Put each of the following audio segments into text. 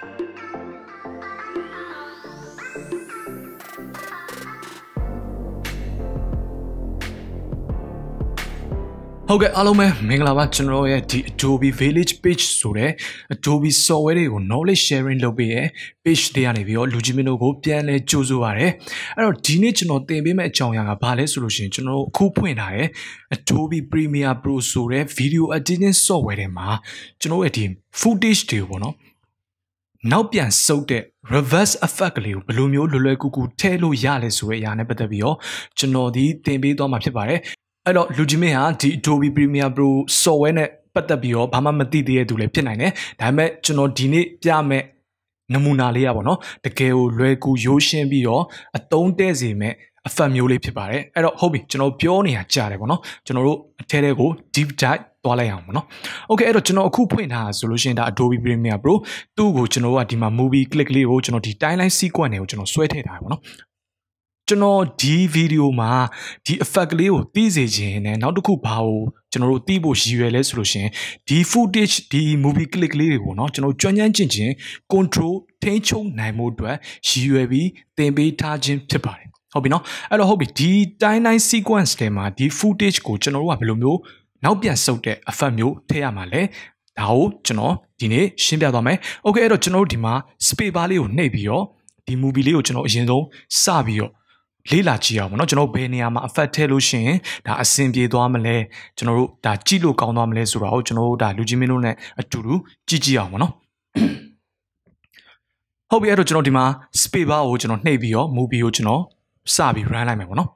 ဟုတ်ကဲ့အားလုံးပဲမင်္ဂလာပါကျွန်တော်ရဲ့ဒီ Adobe Village Page ဆိုတဲ့ Adobe software တွေကို knowledge sharing လုပ်ပေးရဲ့ page တွေကနေပြီးတော့လူကြီးမင်းတို့ကိုပြန်လဲကြိုးဆိုပါရယ်အဲ့တော့ဒီနေ့ကျွန်တော်သင်ပေးမယ့်အကြောင်းအရာကဘာလဲဆိုလို့ရှိရင်ကျွန်တော်အခုဖွင့်ထားတဲ့ Adobe Premiere Pro ဆိုတဲ့ video editing software တွေမှာကျွန်တော်ရဲ့ဒီ footage တွေပေါ့နော်နောက်ပြန်ဆုပ်တဲ့ reverse effect ကလေးကိုဘယ်လိုမျိုးလွယ်လွယ်ကူကူထည့်လို့ရလဲဆိုတဲ့အရာနဲ့ပတ်သက်ပြီးတော့ကျွန်တော်ဒီသင်ပေးသွားမှာဖြစ်ပါတယ်အဲ့တော့လူကြီးမင်းဟာဒီ Adobe Premiere Pro software နဲ့ပတ်သက်ပြီးတော့ဘာမှမသိသေးတဲ့သူလည်းဖြစ်နိုင်တယ်ဒါပေမဲ့ကျွန်တော်ဒီနေ့ပြမယ့်နမူနာလေးရပါတော့တကယ်ကိုလွယ်ကူရိုးရှင်းပြီးတော့အတုံးတဲ့စေမဲ့အဖတ်မျိုးလေးဖြစ်ပါတယ်အဲ့တော့ဟုတ်ပြီကျွန်တော်ပြောနေတာကြားတယ်ပေါ့နော်ကျွန်တော်တို့အထဲထဲကို deep dive သွားလိုက်အောင်ပေါ့နော် okay အဲ့တော့ကျွန်တော်အခုဖွင့်ထားဆိုလို့ရှိရင်ဒါ Adobe Premiere Pro သူ့ကိုကျွန်တော်ကဒီမှာ movie click လေးကိုကျွန်တော်ဒီ timeline sequence တွေကိုကျွန်တော်ဆွဲထည့်ထားတယ်ပေါ့နော်ကျွန်တော်ဒီဗီဒီယိုမှာဒီ effect လေးကိုသိစေခြင်းနဲ့နောက်တစ်ခုဘာကိုကျွန်တော်တို့သိဖို့ရည်ရွယ်လဲဆိုလို့ရှင်ဒီ footage ဒီ movie clip လေးတွေကိုเนาะကျွန်တော်ကြွမ်းကြမ်းကျင်ကျင် control ထိန်းချုပ်နိုင်မှုအတွက်ရည်ရွယ်ပြီးသင်ပေးထားခြင်းဖြစ်ပါတယ်ဟုတ်ပြီနော်အဲ့တော့ဟုတ်ပြီဒီ time line sequence ထဲမှာဒီ footage ကိုကျွန်တော်တို့ကဘယ်လိုမျိုးနောက်ပြန်ဆုပ်တဲ့ effect မျိုးထည့်ရမှာလဲဒါကိုကျွန်တော်ဒီနေ့ရှင်းပြသွားမယ် okay အဲ့တော့ကျွန်တော်တို့ဒီမှာ space bar လေးကိုနှိပ်ပြီးတော့ဒီ movie လေးကိုကျွန်တော်အရင်ဆုံးစပြီးတော့လေးလာကြည့်အောင်ပေါ့နော်ကျွန်တော်ဘယ်နေရာမှာ effect ထည့်လို့ရှိရင်ဒါအဆင်ပြေသွားမလဲကျွန်တော်တို့ဒါကြည့်လို့ကောင်းသွားမလဲဆိုတာကိုကျွန်တော်တို့ဒါလူကြီးမင်းတို့နဲ့အတူတူကြည့်ကြည့်အောင်ပေါ့နော်ဟုတ်ပြီအဲ့တော့ကျွန်တော်ဒီမှာ space bar ကိုကျွန်တော်နှိပ်ပြီးတော့ movie ကိုကျွန်တော်စပြီး run လိုက်မယ်ပေါ့နော်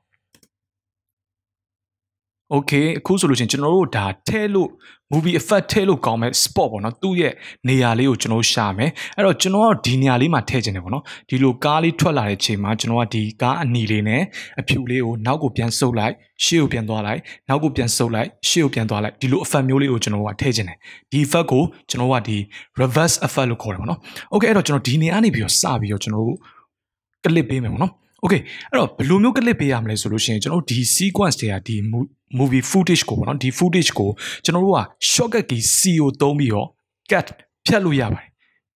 okay အခုဆိုလို့ရှိရင်ကျွန်တော်တို့ဒါထဲလို့ movie effect ထဲလို့ကောင်းမဲ့ spot ပေါ့နော်သူ့ရဲ့နေရာလေးကိုကျွန်တော်ရှာမယ်အဲ့တော့ကျွန်တော်ကဒီနေရာလေးမှာထည့်ခြင်းတယ်ပေါ့နော်ဒီလိုကားလေးထွက်လာတဲ့အချိန်မှာကျွန်တော်ကဒီကားအနီလေးနဲ့အဖြူလေးကိုနောက်ကိုပြန်ဆုပ်လိုက်ရှေ့ကိုပြန်သွားလိုက်နောက်ကိုပြန်ဆုပ်လိုက်ရှေ့ကိုပြန်သွားလိုက်ဒီလို effect မျိုးလေးကိုကျွန်တော်ကထည့်ခြင်းတယ်ဒီ effect ကိုကျွန်တော်ကဒီ reverse effect လို့ခေါ်တယ်ပေါ့နော် okay အဲ့တော့ကျွန်တော်ဒီနေရာနေပြီးတော့စပြီးတော့ကျွန်တော်တို့ clip ပေးမယ်ပေါ့နော် Okay အဲ့တော့ဘယ်လိုမျိုး clip ပေးရမလဲဆိုလို့ရှိရင်ကျွန်တော်ဒီ sequence တွေကဒီ movie footage ကိုပေါ့နော်ဒီ footage ကိုကျွန်တော်တို့က shortcut key CO သုံးပြီးတော့ cut ဖြတ်လို့ရပါတယ်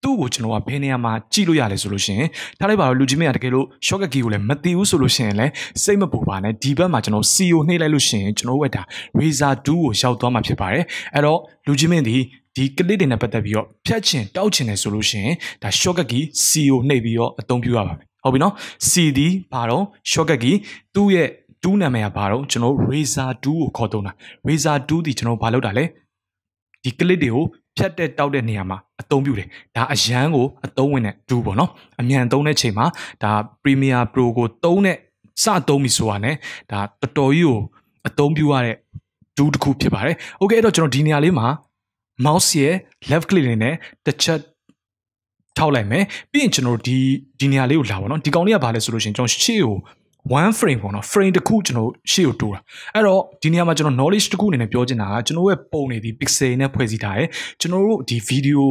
သူ့ကိုကျွန်တော်ကဘယ်နေရာမှာကြည့်လို့ရလဲဆိုလို့ရှိရင်ထားလိုက်ပါတော့လူကြီးမင်းကတကယ်လို့ shortcut key ကိုလည်းမသိဘူးဆိုလို့ရှိရင်လည်းစိတ်မပူပါနဲ့ဒီဘက်မှာကျွန်တော် CO နှိပ်လိုက်လို့ရှိရင်ကျွန်တော်ဝက်တာ razor 2ကိုရောက်သွားမှာဖြစ်ပါတယ်အဲ့တော့လူကြီးမင်းဒီဒီ clip တွေနဲ့ပတ်သက်ပြီးတော့ဖြတ်ချင်တောက်ချင်တယ်ဆိုလို့ရှိရင်ဒါ shortcut key CO နှိပ်ပြီးတော့အသုံးပြုရပါမယ်ဟုတ်ပြီနော် C ဒီဘာတော့ shortcut key သူ့ရဲ့2နာမည်ကဘာတော့ကျွန်တော် razor 2ကိုခေါ်သုံးတာ razor 2ဒီကျွန်တော်ဘာလုပ်တာလဲဒီ clip တွေကိုဖြတ်တဲ့တောက်တဲ့နေရာမှာအသုံးပြုတယ်ဒါအရန်ကိုအသုံးဝင်တဲ့ဒူးပေါ့နော်အမြန်သုံးတဲ့ချိန်မှာဒါ Premiere Pro ကို သုံးတဲ့စသုံးပြီဆိုတာ ਨੇ ဒါတော်တော်ကြီးကိုအသုံးပြုရတဲ့ဒူးတစ်ခုဖြစ်ပါတယ် okay အဲ့တော့ကျွန်တော်ဒီနေရာလေးမှာ mouse ရဲ့ left click လေးနဲ့တစ်ချက်ထောက်လိုက်မယ်ပြီးရင်ကျွန်တော်တို့ဒီဒီနေရာလေးကိုလာပါတော့ဒီကောင်လေးကဘာလဲဆိုလို့ရှိရင်ကျွန်တော်ရှေ့ကို1 frame ပေါ့နော် frame တစ်ခုကျွန်တော်ရှေ့ကိုတိုးတာအဲ့တော့ဒီနေရာမှာကျွန်တော် knowledge တစ်ခုအနေနဲ့ပြောချင်တာကကျွန်တော်ရဲ့ပုံတွေဒီ pixel နဲ့ဖွဲ့စည်းထားတယ်ကျွန်တော်တို့ဒီ video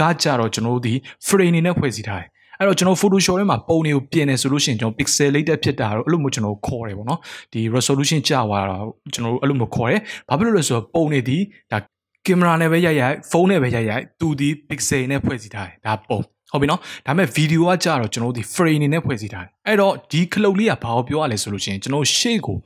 ကကြတော့ကျွန်တော်တို့ဒီ frame အနေနဲ့ဖွဲ့စည်းထားတယ်အဲ့တော့ကျွန်တော် Photoshop ထဲမှာပုံတွေကိုပြင်တယ်ဆိုလို့ရှိရင်ကျွန်တော် pixelated ဖြစ်တာတော့အဲ့လိုမျိုးကျွန်တော်ခေါ်တယ်ပေါ့နော်ဒီ resolution ကျသွားတာကျွန်တော်တို့အဲ့လိုမျိုးခေါ်တယ်ဘာဖြစ်လို့လဲဆိုတော့ပုံတွေဒီဒါကင်မရာနဲ့ပဲရိုက်ရိုက်ဖုန်းနဲ့ပဲရိုက်ရိုက်သူဒီ pixel နဲ့ဖွဲ့စည်းထားတယ်ဒါပုံဟုတ်ပြီနော်ဒါပေမဲ့ဗီဒီယိုကကြတော့ကျွန်တော်တို့ဒီ frame အနေနဲ့ဖွဲ့စည်းထားတယ်အဲ့တော့ဒီခလုတ်လေးကဘာကိုပြောရလဲဆိုလို့ရှိရင်ကျွန်တော်ရှေ့ကို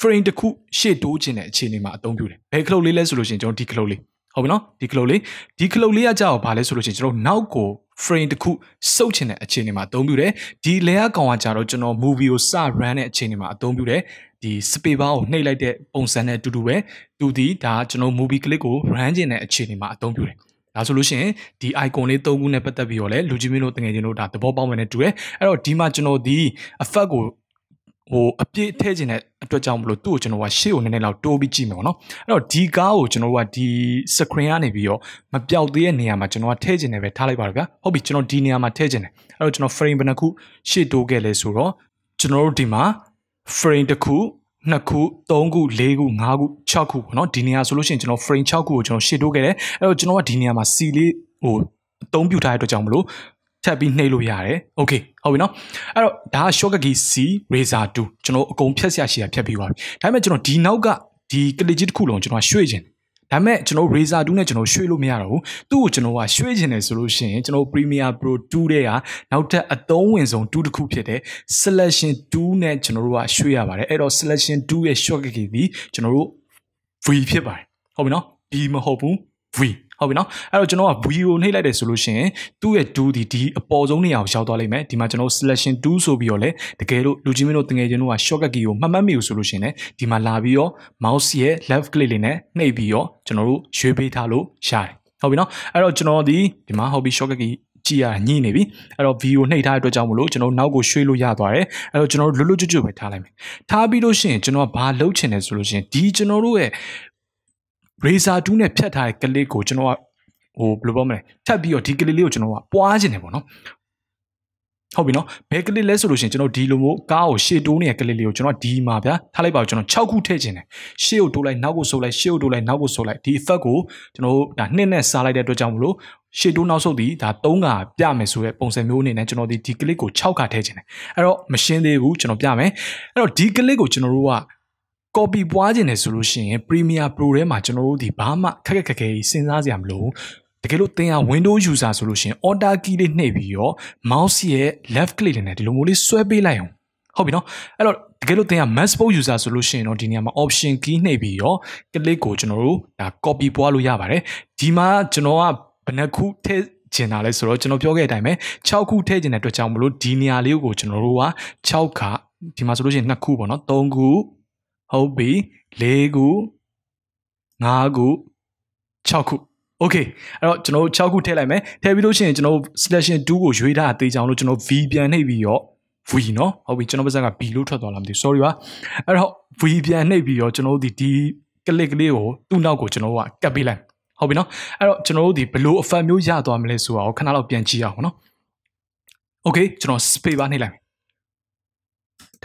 frame တစ်ခုရှေ့တိုးခြင်းတဲ့အခြေအနေမှာအသုံးပြုတယ်ဘယ်ခလုတ်လေးလဲဆိုလို့ရှိရင်ကျွန်တော်ဒီခလုတ်လေးဟုတ်ပြီနော်ဒီခလုတ်လေးဒီခလုတ်လေးကကြတော့ဘာလဲဆိုလို့ရှိရင်ကျွန်တော်နောက်ကို frame တစ်ခုစုပ်ချင်တဲ့အခြေအနေမှာအသုံးပြုတယ်ဒီလေယာကောင်ကကြတော့ကျွန်တော် movie ကိုစ run တဲ့အခြေအနေမှာအသုံးပြုတယ်ဒီ space bar ကိုနှိပ်လိုက်တဲ့ပုံစံနဲ့အတူတူပဲသူဒီဒါကျွန်တော် movie clip ကို run ချင်တဲ့အခြေအနေမှာအသုံးပြုတယ်ဒါဆိုလို့ရှိရင်ဒီ icon လေး၃ခုနဲ့ပတ်သက်ပြီးတော့လည်းလူကြီးမင်းတို့တကယ်ချင်းတို့ဒါသဘောပေါက်မယ်နဲ့တူတယ်အဲ့တော့ဒီမှာကျွန်တော်ဒီ effect ကိုဟိုအပြည့်ထည့်ခြင်းတဲ့အတွက်ကြောင့်မလို့သူ့ကိုကျွန်တော်ကရှေ့ကိုနည်းနည်းလောက်တိုးပြီးကြည့်မယ်ပေါ့နော်အဲ့တော့ဒီကားကိုကျွန်တော်ကဒီ screen ကနေပြီးတော့မပြောက်သေးတဲ့နေရာမှာကျွန်တော်ကထည့်ခြင်းနဲ့ပဲထားလိုက်ပါတော့ဗျာဟုတ်ပြီကျွန်တော်ဒီနေရာမှာထည့်ခြင်းနဲ့အဲ့တော့ကျွန်တော် frame ဘယ်နှခုရှေ့တိုးခဲ့လဲဆိုတော့ကျွန်တော်တို့ဒီမှာ frame တစ်ခု2ခု3ခု4ခု5ခု6ခုပေါ့နော်ဒီနေရာဆိုလို့ရှိရင်ကျွန်တော် frame 6ခုကိုကျွန်တော်ရှင်းတိုးခဲ့တယ်အဲ့တော့ကျွန်တော်ကဒီနေရာမှာ C လေးဟိုအသုံးပြုထားတဲ့အတွက်ကြောင့်မလို့ထပ်ပြီးနှိပ်လို့ရတယ်။ Okay ဟုတ်ပြီနော်။အဲ့တော့ဒါက Shokagi C Razor 2ကျွန်တော်အကုန်ဖြတ်ဆရာရှည်ဖြတ်ပြီးသွားပြီ။ဒါပေမဲ့ကျွန်တော်ဒီနောက်ကဒီ clip တစ်ခုလုံးကျွန်တော်ရွှေ့ခြင်းဒါပေမဲ့ကျွန်တော် Razer 2နဲ့ကျွန်တော်ရွှေ့လို့မရတော့ဘူးသူ့ကိုကျွန်တော်ကရွှေ့ချင်တယ်ဆိုလို့ရှိရင်ကျွန်တော် Premiere Pro 2တဲ့ကနောက်ထပ်အသုံးဝင်ဆုံး2တစ်ခုဖြစ်တဲ့ Selection 2နဲ့ကျွန်တော်တို့ကရွှေ့ရပါတယ်အဲ့တော့ Selection 2ရဲ့ shortcut ကဒီကျွန်တော်တို့ V ဖြစ်ပါတယ်ဟုတ်ပြီနော် B မဟုတ်ဘူး V ဟုတ်ပြီနော်အဲ့တော့ကျွန်တော်က V ကိုနှိပ်လိုက်တယ်ဆိုလို့ရှိရင်သူ့ရဲ့ do ဒီဒီအပေါ်ဆုံးနေရာကိုရောက်သွားလိမ့်မယ်ဒီမှာကျွန်တော် selection 2ဆိုပြီးတော့လေတကယ်လို့လူကြီးမင်းတို့တကယ်ချင်းတို့က shortcut key ကိုမှတ်မှတ်မိဘူးဆိုလို့ရှိရင်ဒီမှာလာပြီးတော့ mouse ရဲ့ left click လေးနဲ့နှိပ်ပြီးတော့ကျွန်တော်တို့ရွေးပေးထားလို့ရတယ်ဟုတ်ပြီနော်အဲ့တော့ကျွန်တော်ဒီဒီမှာဟုတ်ပြီ shortcut key ကြည့်ရညှိနေပြီအဲ့တော့ video နှိပ်ထားတဲ့အတွက်ကြောင့်မလို့ကျွန်တော်နောက်ကိုရွှေ့လို့ရသွားတယ်အဲ့တော့ကျွန်တော်တို့လွတ်လွတ်ကျွတ်ကျွတ်ပဲထားလိုက်မယ်ထားပြီးလို့ရှိရင်ကျွန်တော်ဘာလုပ်ချင်လဲဆိုလို့ရှိရင်ဒီကျွန်တော်တို့ရဲ့ razor 2နဲ့ဖြတ်ထားတဲ့ကလစ်ကိုကျွန်တော်ကဟိုဘယ်လိုပြောမလဲဖြတ်ပြီးတော့ဒီကလစ်လေးကိုကျွန်တော်ကပွားခြင်းတယ်ပေါ့နော်ဟုတ်ပြီနော်ဘယ်ကလစ်လဲဆိုလို့ရှိရင်ကျွန်တော်ဒီလိုမျိုးကားကိုရှေ့တိုးနေတဲ့ကလစ်လေးကိုကျွန်တော်ဒီမှာဗျာထားလိုက်ပါဦးကျွန်တော်6ခုထည့်ခြင်းတယ်ရှေ့ကိုတိုးလိုက်နောက်ကိုဆုပ်လိုက်ရှေ့ကိုတိုးလိုက်နောက်ကိုဆုပ်လိုက်ဒီ effect ကိုကျွန်တော်ဒါနှစ်နဲ့စားလိုက်တဲ့အတွက်ကြောင့်မလို့ရှေ့တိုးနောက်ဆုပ်သည်ဒါ3ခါပြမယ်ဆိုတဲ့ပုံစံမျိုးအနေနဲ့ကျွန်တော်ဒီဒီကလစ်ကို6ခါထည့်ခြင်းတယ်အဲ့တော့မရှင်းသေးဘူးကျွန်တော်ပြမယ်အဲ့တော့ဒီကလစ်ကိုကျွန်တော်တို့က copy ပွားခြင်းနေဆိုလို့ရှိရင် Premiere Pro ထဲမှာကျွန်တော်တို့ဒီဘာမှခက်ခက်ခက်ခဲစဉ်းစားစရာမလိုဘူးတကယ်လို့သင်က Windows user ဆိုလို့ရှိရင် Order key လေးနှိပ်ပြီးတော့ mouse ရဲ့ left click လေးနဲ့ဒီလိုမျိုးလေးဆွဲပေးလိုက်အောင်ဟုတ်ပြီနော်အဲ့တော့တကယ်လို့သင်က MacBook user ဆိုလို့ရှိရင်တော့ဒီနေရာမှာ option key နှိပ်ပြီးတော့ click ကိုကျွန်တော်တို့ဒါ copy ပွားလို့ရပါတယ်ဒီမှာကျွန်တော်ကဘယ်နှခုထည့်ကျင်တာလဲဆိုတော့ကျွန်တော်ပြောခဲ့တဲ့အတိုင်းပဲ6ခုထည့်ကျင်တဲ့အတွက်ကြောင့်မလို့ဒီနေရာလေးကိုကျွန်တော်တို့က6ခါဒီမှာဆိုလို့ရှိရင်2ခုပေါ့နော်3ခုဟုတ်ပြီ၄ခု၅ခု6ခု okay အဲ့တော့ကျွန်တော်တို့6ခုထည့်လိုက်မယ်ထည့်ပြီးလို့ရှိရင်ကျွန်တော်တို့ selection 2ကိုရွေးထားအသေးချောင်းလို့ကျွန်တော် v ပြန်နှိပ်ပြီးတော့ v เนาะဟုတ်ပြီကျွန်တော်ပါဇက်က b လို့ထွက်သွားလားမသိဘူး sorry ပါအဲ့တော့ v ပြန်နှိပ်ပြီးတော့ကျွန်တော်တို့ဒီ click လေးကိုသူ့နောက်ကိုကျွန်တော်တို့ကကတ်ပေးလိုက်ဟုတ်ပြီเนาะအဲ့တော့ကျွန်တော်တို့ဒီဘလို့အဖတ်မျိုးရသွားမလဲဆိုတာကိုခဏလောက်ပြန်ကြည့်အောင်เนาะ okay ကျွန်တော် space bar နှိပ်လိုက်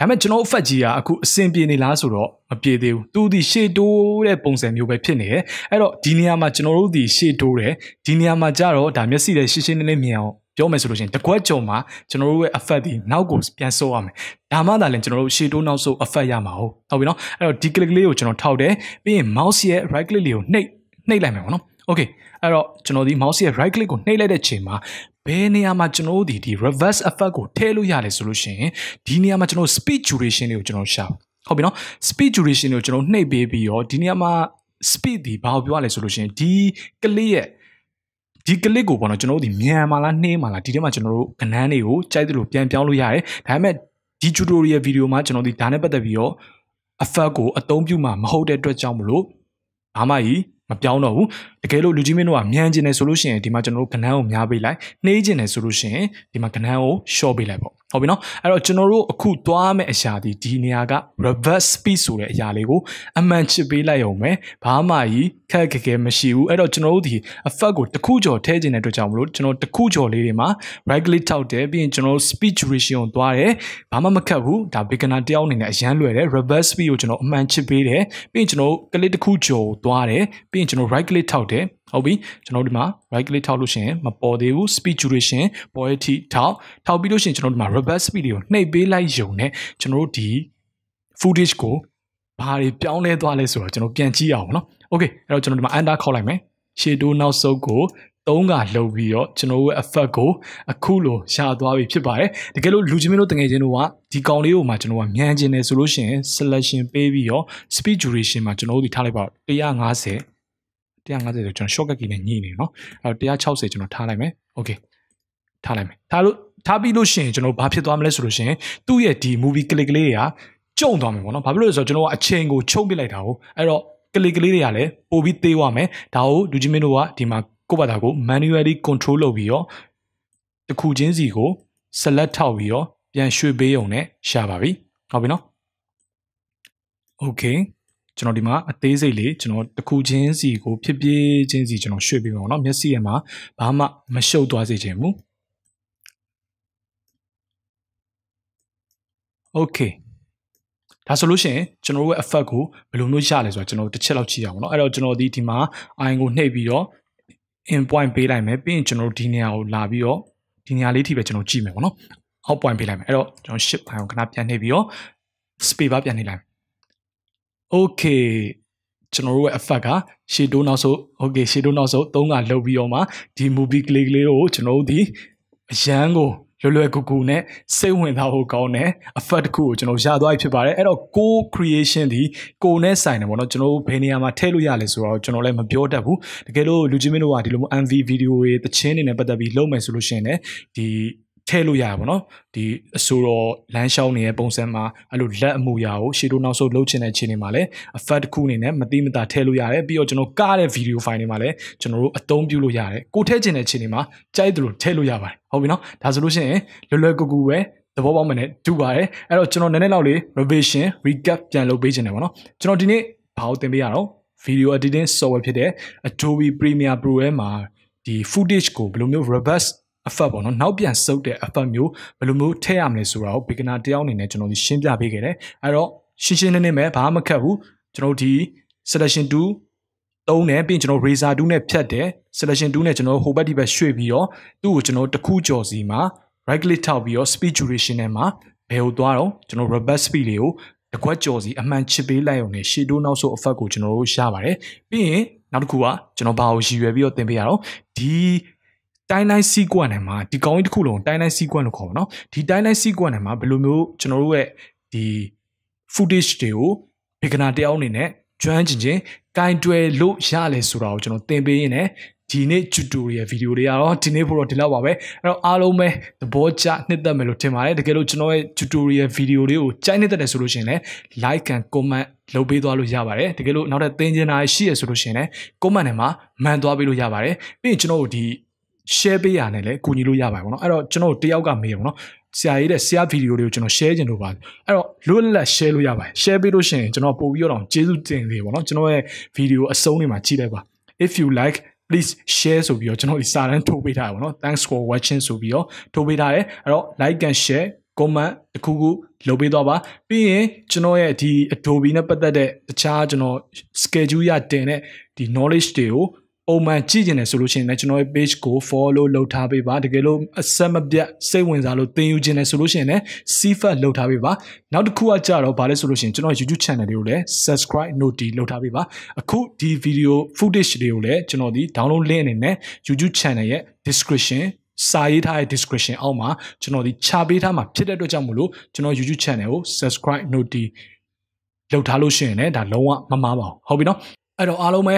ဒါပေမဲ့ကျွန်တော်အဖက်ကြီးကအခုအဆင်ပြေနေလားဆိုတော့မပြေသေးဘူးသူဒီရှေ့တိုးတဲ့ပုံစံမျိုးပဲဖြစ်နေတယ်အဲ့တော့ဒီနေရာမှာကျွန်တော်တို့ဒီရှေ့တိုးတယ်ဒီနေရာမှာကြတော့ဒါမျက်စိနဲ့ရှင်းရှင်းလင်းလင်းမြင်အောင်ပြောမယ်ဆိုလို့ရှိရင်တကွက်ကြုံမှာကျွန်တော်တို့ရဲ့ effect ဒီနောက်ကိုပြန်ဆိုးရမယ်ဒါမှသာလဲကျွန်တော်တို့ shadow နောက်ဆိုး effect ရမှာဟုတ်ဟုတ်ပြီနော်အဲ့တော့ဒီ click လေးကိုကျွန်တော်ထောက်တယ်ပြီးရင် mouse ရဲ့ right click လေးကိုနှိပ်နှိပ်လိုက်မယ်ပေါ့နော် okay အဲ့တော့ကျွန်တော်ဒီ mouse ရဲ့ right click ကိုနှိပ်လိုက်တဲ့ချိန်မှာဘယ်နေရာမှာကျွန်တော်တို့ဒီ reverse effect ကိုထည့်လို့ရတယ်ဆိုလို့ရှိရင်ဒီနေရာမှာကျွန်တော် speed duration လေးကိုကျွန်တော်ရှာဟုတ်ပြီနော် speed duration ကိုကျွန်တော်နှိပ်ပေးပြီးတော့ဒီနေရာမှာ speed ဒီဘာကိုပြောရလဲဆိုလို့ရှိရင်ဒီကလစ်ရဲ့ဒီ click ကိုပေါ့နော်ကျွန်တော်တို့ဒီမြန်မာလားနှင်းမာလားဒီထဲမှာကျွန်တော်တို့ကဏန်းတွေကိုကြိုက်သလိုပြန်ပြောင်းလို့ရတယ်ဒါပေမဲ့ဒီ tutorial video မှာကျွန်တော်ဒီဒါနဲ့ပတ်သက်ပြီးတော့ effect ကိုအသုံးပြုမှာမဟုတ်တဲ့အတွက်ကြောင့်မလို့ဘာမှကြီးမပြောင်းတော့ဘူးတကယ်လို့လူကြီးမင်းတို့ကမြန်ကျင်နေဆိုလို့ရှိရင်ဒီမှာကျွန်တော်တို့ကဏန်းကိုများပေးလိုက်နှေးကျင်နေဆိုလို့ရှိရင်ဒီမှာကဏန်းကို short ပေးလိုက်ပေါ့ဟုတ်ပြီနော်အဲ့တော့ကျွန်တော်တို့အခုသွားမယ့်အရာဒီဒီနေရာက reverse speed ဆိုတဲ့အရာလေးကိုအမှန်ချစ်ပေးလိုက်အောင်ပဲဘာမှကြီးခက်ခက်ခဲမရှိဘူးအဲ့တော့ကျွန်တော်တို့ဒီ effect ကိုတစ်ခုကျော်ထည့်ခြင်းတဲ့အတွက်ကြောင့်မလို့ကျွန်တော်တစ်ခုကျော်လေးတွေမှာ right click ထောက်တယ်ပြီးရင်ကျွန်တော် speed duration ကိုသွားတယ်ဘာမှမခက်ဘူးဒါ beginner တယောက်အနေနဲ့အရန်လွယ်တယ် reverse speed ကိုကျွန်တော်အမှန်ချစ်ပေးတယ်ပြီးရင်ကျွန်တော် click တစ်ခုကျော်သွားတယ်ပြီးရင်ကျွန်တော် right click ထောက်တယ်ဟုတ်ပြီကျွန်တော်ဒီမှာ right click ထောက်လို့ရှိရင်မပေါ်သေးဘူး speed duration poetry ထောက်ထောက်ပြီးလို့ရှိရင်ကျွန်တော်ဒီမှာ reverse speed တွေကိုနှိပ်ပေးလိုက်ယုံနဲ့ကျွန်တော်ဒီ footage ကိုဘာတွေပြောင်းလဲသွားလဲဆိုတော့ကျွန်တော်ပြန်ကြည့်အောင်နော်โอเคအဲ့တော့ကျွန်တော်ဒီမှာ under ခေါက်လိုက်မယ် shadow နောက်စုပ်ကို3ကလှုပ်ပြီးတော့ကျွန်တော်ရဲ့ effect ကိုအခုလိုရသွားပြီဖြစ်ပါတယ်တကယ်လို့လူချင်းမျိုးတငယ်ချင်းတို့ကဒီကောင်လေးကိုမှကျွန်တော်ကမြန်ကျင်တယ်ဆိုလို့ရှိရင် selection ပေးပြီးတော့ speed duration မှာကျွန်တော်တို့ဒီထားလိုက်ပါ150 150ဆိုကျွန်တော် shortcut key နဲ့ညှိနေတယ်နော်အဲ့တော့160ကျွန်တော်ထားလိုက်မယ် okay ထားလိုက်မယ်ထားလို့ထားပြီးလို့ရှိရင်ကျွန်တော်ဘာဖြစ်သွားမလဲဆိုလို့ရှိရင်သူ့ရဲ့ဒီ movie click လေးတွေကကျုံသွားမယ်ပေါ့နော်ဘာဖြစ်လို့လဲဆိုတော့ကျွန်တော်ကအချိန်ကိုချုပ်ပစ်လိုက်တာကိုအဲ့တော့ click ကလေးတွေကလည်းပို့ပြီးသေးသွားမယ်ဒါကိုလူကြီးမင်းတို့ကဒီမှာကိုယ့်ဘာသာကို manually control လုပ်ပြီးတော့တခုချင်းစီကို select ထောက်ပြီးတော့ပြန်ရွှေ့ပေးုံနဲ့ရှာပါပြီဟုတ်ပြီနော် okay ကျွန်တော်ဒီမှာအသေးစိတ်လေးကျွန်တော်တစ်ခုချင်းစီကိုဖြစ်ပြချင်းစီကျွန်တော်ရွှေ့ပေးပါတော့เนาะမျက်စိရမှာဘာမှမရှုပ်သွားစေချင်ဘူး Okay ဒါဆိုလို့ရှိရင်ကျွန်တော်တို့ရဲ့ effect ကိုဘယ်လိုမျိုးရလဲဆိုတော့ကျွန်တော်တစ်ချက်လောက်ကြည့်ရအောင်เนาะအဲ့တော့ကျွန်တော်ဒီဒီမှာ iron ကိုနှိပ်ပြီးတော့ in point ပေးလိုက်မယ်ပြီးရင်ကျွန်တော်တို့ဒီနေရာကိုလာပြီးတော့ဒီနေရာလေးထိပဲကျွန်တော်ကြည့်မယ်ပေါ့နော် out point ပေးလိုက်မယ်အဲ့တော့ကျွန်တော် shift ပိုင်းကိုခဏပြန်နှိပ်ပြီးတော့ space bar ပြန်နှိပ်လိုက်မယ် okay ကျွန်တော်တို့ရဲ့ effect ကရှေ့တိုးနောက်ဆုံး okay ရှေ့တိုးနောက်ဆုံး၃ကလှုပ်ပြီးတော့မှဒီ movie ကလေးကလေးကိုကျွန်တော်တို့ဒီအရန်ကိုလွယ်လွယ်ကူကူနဲ့စိတ်ဝင်စားဖို့ကောင်းတဲ့ effect တစ်ခုကိုကျွန်တော်ရသွားပြီဖြစ်ပါတယ်အဲ့တော့ co creation ဒီကိုနဲ့ဆိုင်တယ်ပေါ့နော်ကျွန်တော်ဘယ်နေရာမှာထည့်လို့ရလဲဆိုတော့ကျွန်တော်လည်းမပြောတတ်ဘူးတကယ်လို့လူချင်းမင်းတို့ကဒီလိုမျိုး MV video တွေတချင်းတွေနဲ့ပတ်သက်ပြီးလုပ်မယ်ဆိုလို့ရှိရင်လည်းဒီထည့်လို့ရပါဘောနော်ဒီအဆိုတော်လမ်းလျှောင်းနေတဲ့ပုံစံမှာအဲ့လိုလက်အမှုရာကိုရှေ့တို့နောက်ဆုံးလုပ်ချင်တဲ့ခြေနေမှာလည်း effect တစ်ခုအနေနဲ့မတိမတာထည့်လို့ရတယ်ပြီးတော့ကျွန်တော်ကားတဲ့ video file တွေမှာလည်းကျွန်တော်တို့အသုံးပြုလို့ရတယ်ကိုထည့်ချင်တဲ့ခြေနေမှာကြိုက်သလိုထည့်လို့ရပါတယ်ဟုတ်ပြီနော်ဒါဆိုလို့ရှိရင်လွယ်လွယ်ကူကူပဲသဘောပေါက်မှနဲ့တူပါတယ်အဲ့တော့ကျွန်တော်နည်းနည်းလောက်လေး revision recap ပြန်လုပ်ပေးခြင်းတယ်ပေါ့နော်ကျွန်တော်ဒီနေ့ဘာကိုသင်ပေးရအောင် video editing software ဖြစ်တဲ့ Adobe Premiere Pro ရဲ့မှာဒီ footage ကိုဘယ်လိုမျိုး reverse effort ပေါ့နော်နောက်ပြန်စုပ်တဲ့ effort မျိုးဘယ်လိုမျိုးထည့်ရမလဲဆိုတာကို beginner တယောက်အနေနဲ့ကျွန်တော်ဒီရှင်းပြပေးခဲ့တယ်အဲ့တော့ရှင်းရှင်းလင်းလင်းပဲဘာမှမခက်ဘူးကျွန်တော်ဒီ selection 2သုံးတယ်ပြီးရင်ကျွန်တော် razor 2နဲ့ဖြတ်တယ် selection 2နဲ့ကျွန်တော်ဟိုဘက်ဒီဘက်ရွှေ့ပြီးတော့သူ့ကိုကျွန်တော်တစ်ခုကြော်စီမှာ right click ထောက်ပြီးတော့ speed duration နဲ့မှာဘယ်ကိုသွားတော့ကျွန်တော် reverse speed တွေကိုတစ်ခွက်ကြော်စီအမှန်ချစ်ပေးလိုက်အောင်နဲ့ရှေ့တိုးနောက်ဆို effect ကိုကျွန်တော်တို့ရပါတယ်ပြီးရင်နောက်တစ်ခုကကျွန်တော်ဘာကိုရည်ရွယ်ပြီးတော့သင်ပေးရအောင်ဒီတိုင်းတိုင်း sequence တွေမှာဒီကောင်းကြီးတစ်ခုလုံးတိုင်းတိုင်း sequence လို့ခေါ်ပါနော်ဒီတိုင်းတိုင်း sequence တွေမှာဘယ်လိုမျိုးကျွန်တော်တို့ရဲ့ဒီ footage တွေကို beginner တယောက်အနေနဲ့ကျွမ်းကျင်ချင်းကင်တွယ်လို့ရလဲဆိုတာကိုကျွန်တော်သင်ပေးရင်းနဲ့ဒီနေ့ tutorial video တွေကတော့ဒီနေ့ဖို့တော့ဒီလောက်ပါပဲအဲ့တော့အားလုံးပဲသဘောကျနှစ်သက်မယ်လို့ထင်ပါတယ်တကယ်လို့ကျွန်တော်ရဲ့ tutorial video လေးကိုကြိုက်နှစ်သက်တယ်ဆိုလို့ရှိရင်လည်း like and comment လုပ်ပေးသွားလို့ရပါတယ်တကယ်လို့နောက်ထပ်သင်ချင်တာရှိရဆိုလို့ရှိရင်လည်း comment ထဲမှာမှန်သွားပေးလို့ရပါတယ်ပြီးရင်ကျွန်တော်တို့ဒီ share ပေးရတယ်လည်းကူညီလို့ရပါတယ်ပေါ့နော်အဲ့တော့ကျွန်တော်တယောက်ကမေးပေါ့နော်ဆရာကြီးတဲ့ဆရာဗီဒီယိုတွေကိုကျွန်တော် share ခြင်းလို့ပါအဲ့တော့လွတ်လပ် share လို့ရပါတယ် share ပေးလို့ရှိရင်ကျွန်တော်ပို့ပြီးတော့ကျေးဇူးတင်သေးပေါ့နော်ကျွန်တော်ရဲ့ဗီဒီယိုအဆုံးတွေမှာကြည့်လိုက်ပါ if you like please share ဆိုပြီးတော့ကျွန်တော်ဒီစာတန်းထိုးပေးထားတာပေါ့နော် thanks for watching ဆိုပြီးတော့ထိုးပေးထားတယ်အဲ့တော့ like and share comment တခုခုလုပ်ပေးသွားပါပြီးရင်ကျွန်တော်ရဲ့ဒီ Adobe နဲ့ပတ်သက်တဲ့တခြားကျွန်တော် schedule ရတင်တဲ့ဒီ knowledge တွေကိုပုံမှန်ကြည့်ကျင်တယ်ဆိုလို့ရှိရင်လည်းကျွန်တော်ရဲ့ page ကို follow လုပ်ထားပေးပါတကယ်လို့အဆက်မပြတ်စိတ်ဝင်စားလို့သင်ယူကျင်တယ်ဆိုလို့ရှိရင်လည်း CFAT လုပ်ထားပေးပါနောက်တစ်ခုကကြတော့ဗာလဲဆိုလို့ရှိရင်ကျွန်တော် YouTube channel လေးကိုလည်း subscribe notify လုပ်ထားပေးပါအခုဒီ video footage တွေကိုလည်းကျွန်တော်ဒီ download link အနေနဲ့ YouTube channel ရဲ့ description စာရေးထားတဲ့ description အောက်မှာကျွန်တော်ဒီချပေးထားမှာဖြစ်တဲ့အတွက်ကြောင့်မလို့ကျွန်တော် YouTube channel ကို subscribe notify လုပ်ထားလို့ရှိရင်လည်းဒါလုံးဝမမှားပါဘူးဟုတ်ပြီနော်အဲ့တော့အားလုံးပဲ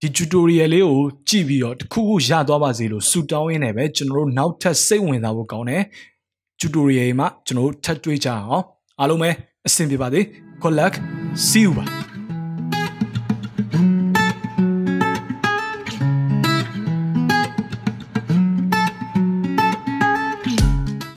ဒီ tutorial လေးကိုကြည့်ပြီးတော့တခုခုရသွားပါစေလို့ဆုတောင်းရင်းနဲ့ပဲကျွန်တော်တို့နောက်ထပ်စိတ်ဝင်စားဖို့ကောင်းတယ် tutorial မှာကျွန်တော်တို့ထပ်တွေ့ကြအောင်အားလုံးပဲအဆင်ပြေပါစေ good luck see you ပါ